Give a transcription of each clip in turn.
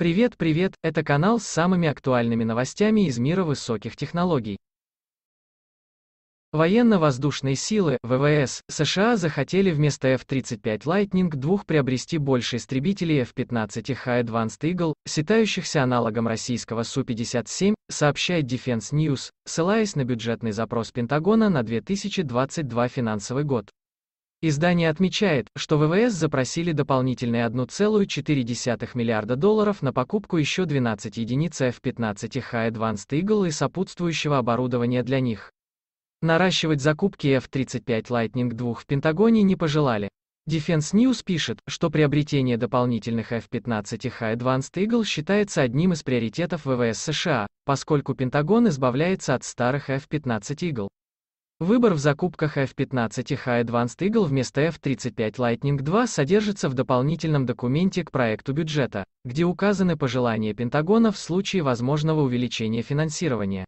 Привет, привет, это канал с самыми актуальными новостями из мира высоких технологий. Военно-воздушные силы, ВВС, США захотели вместо F-35 Lightning II приобрести больше истребителей f 15 и high Advanced Eagle, считающихся аналогом российского Су-57, сообщает Defense News, ссылаясь на бюджетный запрос Пентагона на 2022 финансовый год. Издание отмечает, что ВВС запросили дополнительные 1,4 миллиарда долларов на покупку еще 12 единиц F-15 High Advanced Eagle и сопутствующего оборудования для них. Наращивать закупки F-35 Lightning II в Пентагоне не пожелали. Defense News пишет, что приобретение дополнительных F-15 High Advanced Eagle считается одним из приоритетов ВВС США, поскольку Пентагон избавляется от старых F-15 Eagle. Выбор в закупках F-15 и High Advanced Eagle вместо F-35 Lightning II содержится в дополнительном документе к проекту бюджета, где указаны пожелания Пентагона в случае возможного увеличения финансирования.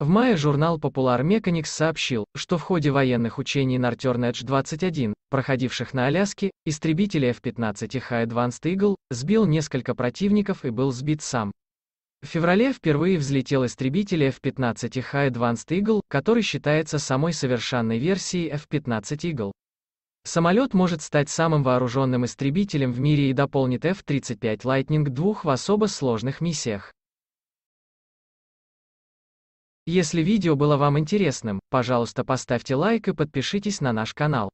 В мае журнал Popular Mechanics сообщил, что в ходе военных учений Northern Edge-21, проходивших на Аляске, истребитель F-15 и High Advanced Eagle сбил несколько противников и был сбит сам. В феврале впервые взлетел истребитель F-15 High Advanced Eagle, который считается самой совершенной версией F-15 Eagle. Самолет может стать самым вооруженным истребителем в мире и дополнит F-35 Lightning II в особо сложных миссиях. Если видео было вам интересным, пожалуйста поставьте лайк и подпишитесь на наш канал.